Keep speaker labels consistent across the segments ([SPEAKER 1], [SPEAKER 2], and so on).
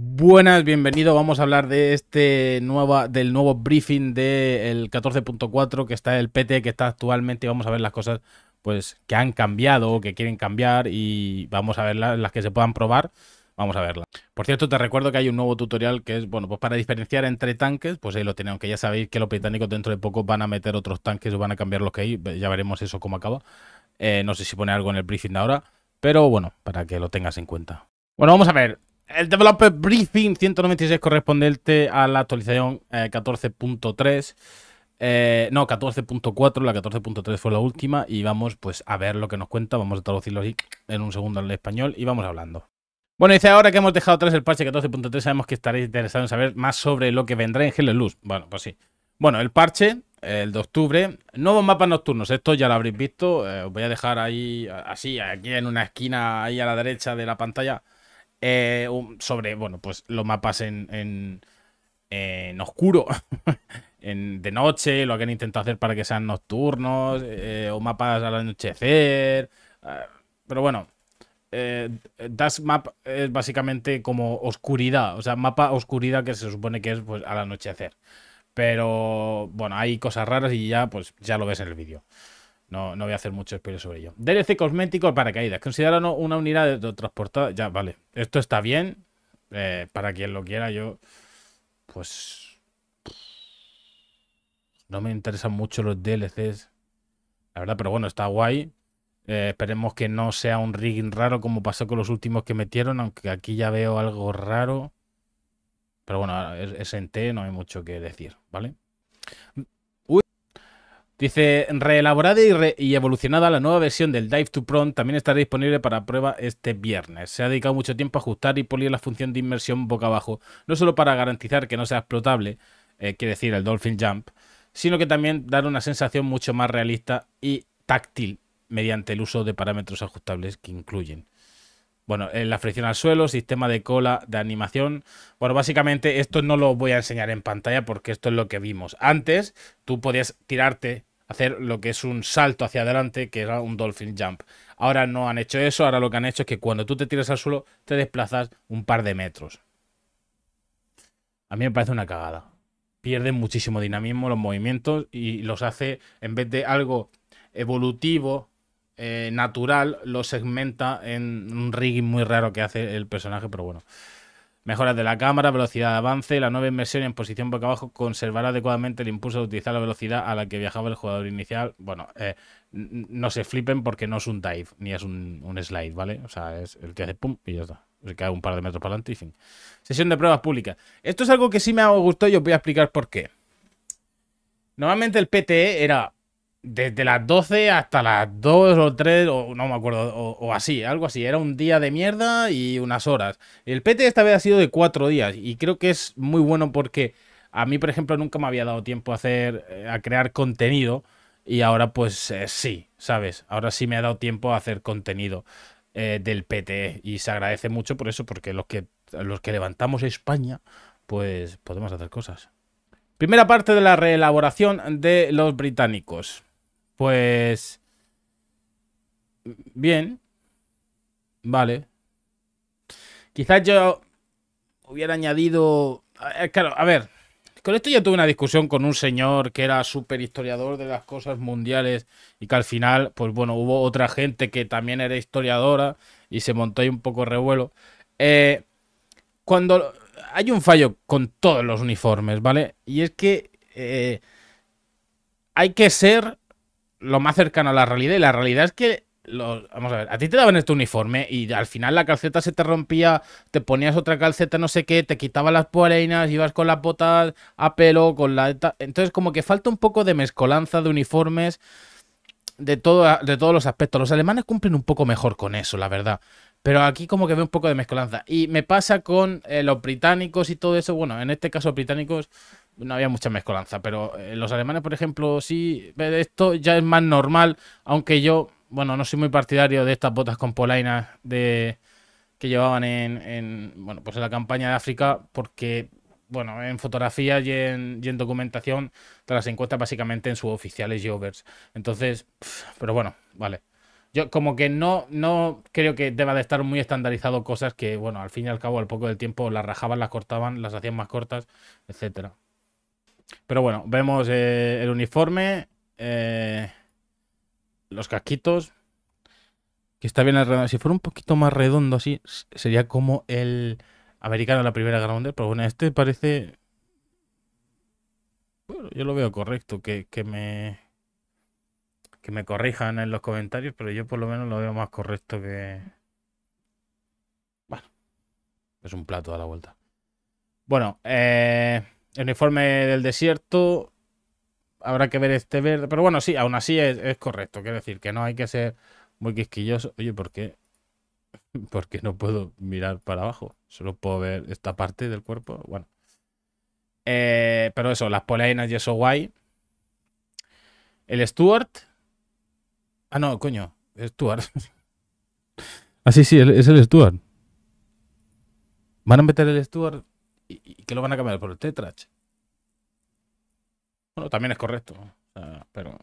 [SPEAKER 1] Buenas, bienvenido. Vamos a hablar de este nueva, del nuevo briefing del 14.4 que está el PT que está actualmente vamos a ver las cosas pues que han cambiado o que quieren cambiar y vamos a ver las, que se puedan probar. Vamos a verla. Por cierto, te recuerdo que hay un nuevo tutorial que es, bueno, pues para diferenciar entre tanques, pues ahí lo tenemos. que ya sabéis que los británicos dentro de poco van a meter otros tanques o van a cambiar los que hay, ya veremos eso cómo acaba. Eh, no sé si pone algo en el briefing de ahora, pero bueno, para que lo tengas en cuenta. Bueno, vamos a ver, el Developer Briefing 196 correspondiente a la actualización 14.3. Eh, eh, no, 14.4, la 14.3 fue la última y vamos pues a ver lo que nos cuenta, vamos a traducirlo en un segundo al español y vamos hablando. Bueno, dice ahora que hemos dejado atrás el parche 14.3, sabemos que estaréis interesados en saber más sobre lo que vendrá en Hell Luz. Bueno, pues sí. Bueno, el parche, el de octubre, nuevos mapas nocturnos, esto ya lo habréis visto, eh, os voy a dejar ahí, así, aquí en una esquina, ahí a la derecha de la pantalla, eh, sobre, bueno, pues los mapas en, oscuro, en, de noche, lo que han intentado hacer para que sean nocturnos, eh, o mapas al anochecer. Ah, pero bueno, eh, Dask Map es básicamente como oscuridad, o sea, mapa oscuridad que se supone que es pues, al anochecer. Pero bueno, hay cosas raras y ya, pues, ya lo ves en el vídeo. No, voy a hacer mucho espero sobre ello. DLC cosmético para caídas. Consideran una unidad de transportada. Ya, vale. Esto está bien. Eh, para quien lo quiera, yo. Pues. No me interesan mucho los DLCs. La verdad, pero bueno, está guay. Eh, esperemos que no sea un rigging raro como pasó con los últimos que metieron, aunque aquí ya veo algo raro. Pero bueno, es, es en T, no hay mucho que decir, ¿vale? Dice, reelaborada y, evolucionada, la nueva versión del Dive to Prompt también estará disponible para prueba este viernes. Se ha dedicado mucho tiempo a ajustar y pulir la función de inmersión boca abajo, no solo para garantizar que no sea explotable, eh, quiere decir el Dolphin Jump, sino que también dar una sensación mucho más realista y táctil mediante el uso de parámetros ajustables que incluyen. Bueno, eh, la fricción al suelo, sistema de cola de animación. Bueno, básicamente esto no lo voy a enseñar en pantalla porque esto es lo que vimos. Antes tú podías tirarte hacer lo que es un salto hacia adelante, que era un dolphin jump. Ahora no han hecho eso, ahora lo que han hecho es que cuando tú te tiras al suelo te desplazas un par de metros. A mí me parece una cagada. Pierden muchísimo dinamismo los movimientos y los hace, en vez de algo evolutivo, eh, natural, los segmenta en un rigging muy raro que hace el personaje, pero bueno. Mejoras de la cámara, velocidad de avance, la nueva inversión en posición boca abajo conservará adecuadamente el impulso de utilizar la velocidad a la que viajaba el jugador inicial. Bueno, eh, no se flipen porque no es un dive, ni es un, un, slide, ¿vale? O sea, es el que hace pum y ya está. Se cae un par de metros para adelante y fin. Sesión de pruebas públicas. Esto es algo que sí me ha gustado y os voy a explicar por qué. Normalmente el PTE era desde las 12 hasta las 2 o 3, o no me acuerdo, o, así, algo así. Era un día de mierda y unas horas. El PTE esta vez ha sido de 4 días y creo que es muy bueno porque a mí, por ejemplo, nunca me había dado tiempo a hacer, eh, a crear contenido y ahora pues eh, sí, ¿sabes? Ahora sí me ha dado tiempo a hacer contenido eh, del PTE y se agradece mucho por eso porque los que, los que levantamos España pues podemos hacer cosas. Primera parte de la reelaboración de los británicos. Pues... Bien. Vale. Quizás yo hubiera añadido... Eh, claro, a ver. Con esto yo tuve una discusión con un señor que era súper historiador de las cosas mundiales y que al final, pues bueno, hubo otra gente que también era historiadora y se montó ahí un poco revuelo. Eh, cuando hay un fallo con todos los uniformes, ¿vale? Y es que eh, hay que ser lo más cercano a la realidad. Y la realidad es que, vamos a ver, a ti te daban este uniforme y al final la calceta se te rompía, te ponías otra calceta, no sé qué, te quitabas las polainas, ibas con las botas a pelo, con la... Entonces como que falta un poco de mezcolanza de uniformes de, todo, de todos los aspectos. Los alemanes cumplen un poco mejor con eso, la verdad. Pero aquí como que veo un poco de mezcolanza. Y me pasa con eh, los británicos y todo eso. Bueno, en este caso británicos no había mucha mezcolanza, pero eh, los alemanes, por ejemplo, sí, eh, esto ya es más normal, aunque yo, bueno, no soy muy partidario de estas botas con polainas de, que llevaban en, en, bueno, pues en la campaña de África, porque, bueno, en fotografía y en, en documentación te las encuentra básicamente en sus oficiales y Entonces, pero bueno, vale. Yo como que no, no creo que deba de estar muy estandarizado cosas que, bueno, al fin y al cabo, al poco del tiempo las rajaban, las cortaban, las hacían más cortas, etcétera. Pero bueno, vemos eh, el uniforme, eh, los casquitos, que está bien alrededor. Si fuera un poquito más redondo así, sería como el americano de la Primera Guerra Pero bueno, este parece... Bueno, yo lo veo correcto, que, que me... Que me corrijan en los comentarios, pero yo por lo menos lo veo más correcto que... Bueno, es un plato a la vuelta. Bueno, eh... El Uniforme del desierto. Habrá que ver este verde. Pero bueno, sí, aún así es, correcto. Quiero decir que no hay que ser muy quisquilloso. Oye, ¿por qué? ¿Por no puedo mirar para abajo? Solo puedo ver esta parte del cuerpo. Bueno. Eh, pero eso, las polainas y eso guay. El Stuart. Ah, no, coño. Stuart. ah, sí, sí, es el Stuart. ¿Van a meter el Stuart? ¿Y, qué lo van a cambiar por el Tetrach? Bueno, también es correcto, pero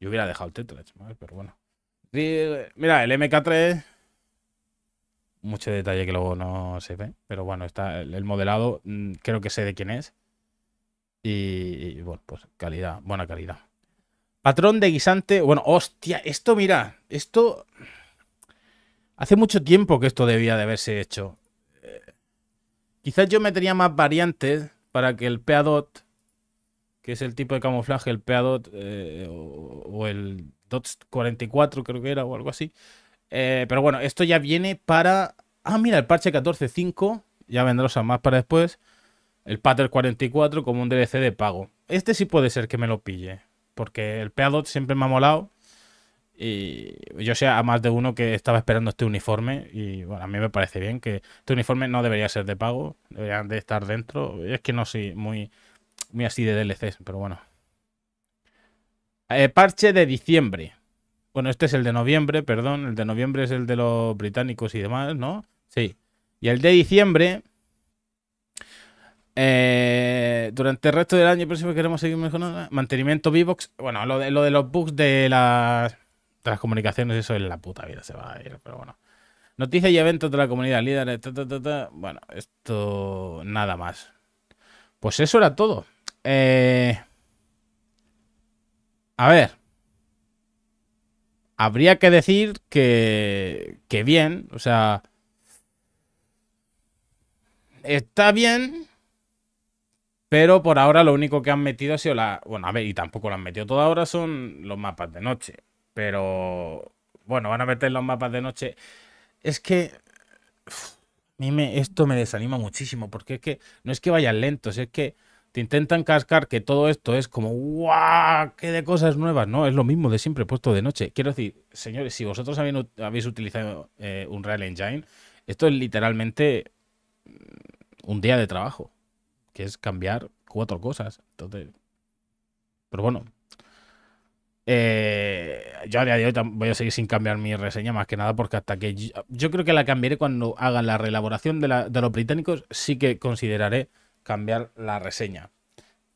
[SPEAKER 1] yo hubiera dejado el Tetrach, pero bueno. Mira, el MK3 mucho detalle que luego no se ve, pero bueno, está el, modelado, mm, creo que sé de quién es. Y, y, bueno, pues calidad, buena calidad. Patrón de guisante, bueno, hostia, esto mira, esto hace mucho tiempo que esto debía de haberse hecho. Quizás yo metería más variantes para que el PA-DOT, que es el tipo de camuflaje, el PADOT eh, o, el dots 44 creo que era o algo así. Eh, pero bueno, esto ya viene para... Ah, mira, el parche 14.5, ya vendrá a más para después. El Pater 44 como un DLC de pago. Este sí puede ser que me lo pille, porque el PA-DOT siempre me ha molado y yo sé a más de uno que estaba esperando este uniforme y bueno, a mí me parece bien que este uniforme no debería ser de pago, deberían de estar dentro. Es que no soy muy, muy así de DLCs, pero bueno. Eh, parche de diciembre. Bueno, este es el de noviembre, perdón. El de noviembre es el de los británicos y demás, ¿no? Sí. Y el de diciembre... Eh, durante el resto del año próximo queremos seguir mejorando. Mantenimiento Vivox. Bueno, lo de, lo de los bugs de las las comunicaciones, eso es la puta vida, se va a ir, pero bueno. Noticias y eventos de la comunidad, líderes, bueno, esto nada más. Pues eso era todo. Eh, a ver. Habría que decir que, que bien, o sea... Está bien, pero por ahora lo único que han metido ha sido la... Bueno, a ver, y tampoco lo han metido toda ahora son los mapas de noche. Pero bueno, van a meter los mapas de noche. Es que a mí me, esto me desanima muchísimo, porque es que no es que vayan lentos, es que te intentan cascar que todo esto es como ¡guau! ¡Qué de cosas nuevas! No, es lo mismo de siempre puesto de noche. Quiero decir, señores, si vosotros habéis, utilizado eh, un Real Engine, esto es literalmente mm, un día de trabajo, que es cambiar cuatro cosas. Entonces, pero bueno, eh, yo a día de hoy voy a seguir sin cambiar mi reseña, más que nada, porque hasta que yo, creo que la cambiaré cuando hagan la reelaboración de, los británicos, sí que consideraré cambiar la reseña.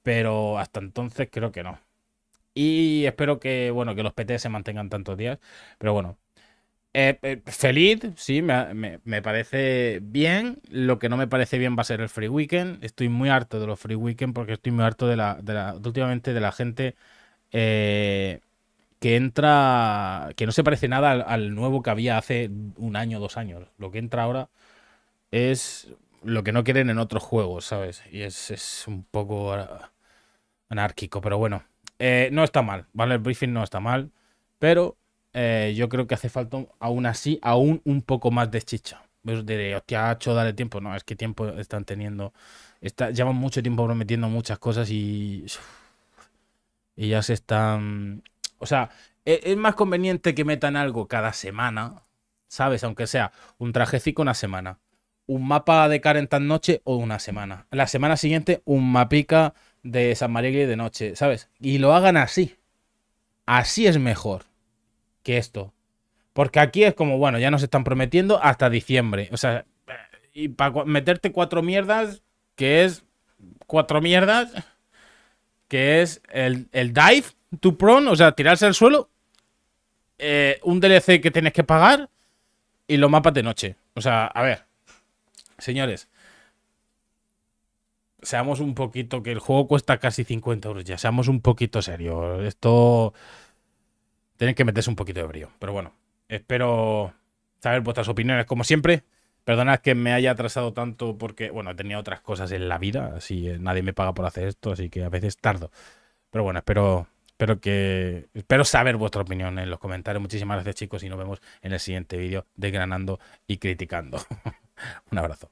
[SPEAKER 1] Pero hasta entonces creo que no. Y espero que, bueno, que los PT se mantengan tantos días. Pero bueno. Eh, eh, feliz, sí, me, parece bien. Lo que no me parece bien va a ser el free weekend. Estoy muy harto de los free weekend porque estoy muy harto de la, últimamente de la gente eh, que entra, que no se parece nada al, nuevo que había hace un año, dos años. Lo que entra ahora es lo que no quieren en otros juegos, ¿sabes? Y es, es un poco anárquico, pero bueno. Eh, no está mal, ¿vale? El briefing no está mal, pero eh, yo creo que hace falta aún así, aún un poco más de chicha. Pues de hostia, hecho darle tiempo. No, es que tiempo están teniendo. Está, llevan mucho tiempo prometiendo muchas cosas y. Y ya se están... O sea, e-, es, más conveniente que metan algo cada semana, ¿sabes? Aunque sea un trajecito una semana. Un mapa de Carentan noche o una semana. La semana siguiente un mapica de San María de noche, ¿sabes? Y lo hagan así. Así es mejor que esto. Porque aquí es como, bueno, ya nos están prometiendo hasta diciembre. O sea, y para meterte cuatro mierdas, que es cuatro mierdas, que es el, dive to prone, o sea, tirarse al suelo, eh, un DLC que tienes que pagar y los mapas de noche. O sea, a ver, señores, seamos un poquito, que el juego cuesta casi 50 euros ya, seamos un poquito serios. Esto... Tienes que meterse un poquito de brío, pero bueno, espero saber vuestras opiniones como siempre. Perdonad que me haya atrasado tanto porque, bueno, he tenido otras cosas en la vida, así nadie me paga por hacer esto, así que a veces tardo. Pero bueno, espero, espero que espero saber vuestra opinión en los comentarios. Muchísimas gracias, chicos, y nos vemos en el siguiente vídeo desgranando y criticando. Un abrazo.